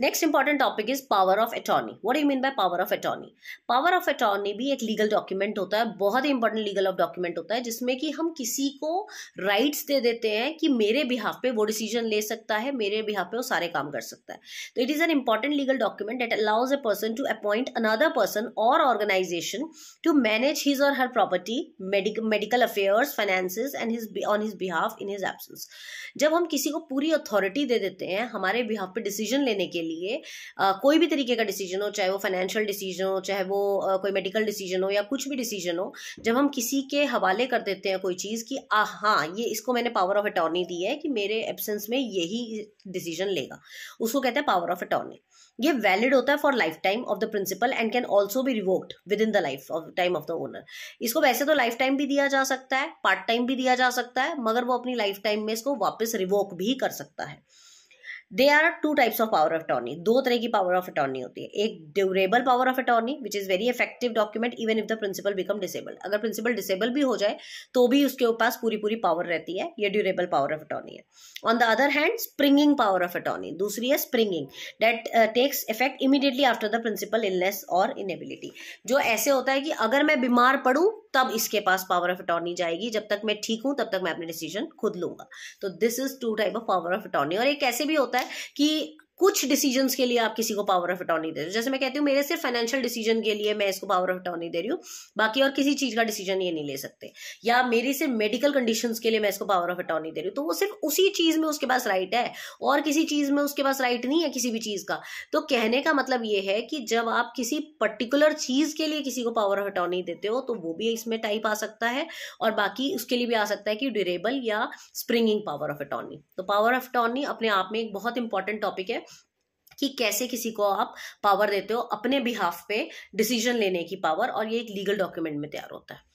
next important topic is power of attorney what you mean by power of attorney power of attorney भी एक legal document होता है बहुत ही important legal of document होता है जिसमें कि हम किसी को राइट्स दे देते हैं कि मेरे बिहाफ पे वो डिसीजन ले सकता है मेरे बिहाफ पे वो सारे काम कर सकता है तो it is an important legal document that allows a person to appoint another person or organisation to manage his or her property medical affairs finances and his on his behalf in his absence जब हम किसी को पूरी authority दे देते हैं हमारे behalf पे decision लेने के लिए आ, कोई भी तरीके का डिसीजन हो चाहे वो फाइनेंशियल डिसीजन हो चाहे वो आ, कोई मेडिकल डिसीजन हो या कुछ भी डिसीजन हो जब हम किसी के हवाले कर देते हैं कोई चीज़ कि आ हाँ ये इसको मैंने पावर ऑफ अटॉर्नी दी है कि मेरे एबसेंस में यही डिसीजन लेगा उसको कहते हैं पावर ऑफ अटॉर्नी ये वैलिड होता है for life time of the principal and can also भी revoked within the life of time of the owner इसको वैसे तो लाइफ टाइम भी दिया जा सकता है पार्ट टाइम भी दिया जा सकता है मगर वो अपनी लाइफ टाइम में इसको वापस रिवोक भी कर सकता है they are two types of power of attorney दो तरह की पावर ऑफ अटॉर्नी होती है एक durable power of attorney which is very effective document even if the principal become disable अगर प्रिंसिपल डिसेबल भी हो जाए तो भी उसके पास पूरी पूरी पावर रहती है ये ड्यूरेबल पावर ऑफ अटॉर्नी है on the other hand springing power of attorney दूसरी है springing that takes effect immediately after the principal illness or inability जो ऐसे होता है कि अगर मैं बीमार पड़ू तब इसके पास पावर ऑफ अटॉर्नी जाएगी जब तक मैं ठीक हूं तब तक मैं अपने डिसीजन खुद लूंगा तो this is two type of power of attorney और एक ऐसे भी होता है है कि कुछ डिसीजन के लिए आप किसी को पावर ऑफ अटॉर्नी दे रहे हो जैसे मैं कहती हूँ मेरे सिर्फ फाइनेंशियल डिसीजन के लिए मैं इसको पावर ऑफ अटॉर्नी दे रही हूँ बाकी और किसी चीज का डिसीजन ये नहीं ले सकते या मेरी सिर्फ मेडिकल कंडीशन के लिए मैं इसको पावर ऑफ अटॉर्नी दे रही हूँ तो वो सिर्फ उसी चीज में उसके पास राइट है और किसी चीज में उसके पास राइट नहीं है किसी भी चीज का तो कहने का मतलब ये है कि जब आप किसी पर्टिकुलर चीज के लिए किसी को पावर ऑफ अटॉर्नी देते हो तो वो भी इसमें टाइप आ सकता है और बाकी उसके लिए भी आ सकता है कि ड्यूरेबल या स्प्रिंगिंग पावर ऑफ अटॉर्नी तो पावर ऑफ अटॉर्नी अपने आप में एक बहुत इंपॉर्टेंट टॉपिक है कि कैसे किसी को आप पावर देते हो अपने बिहाफ पे डिसीजन लेने की पावर और ये एक लीगल डॉक्यूमेंट में तैयार होता है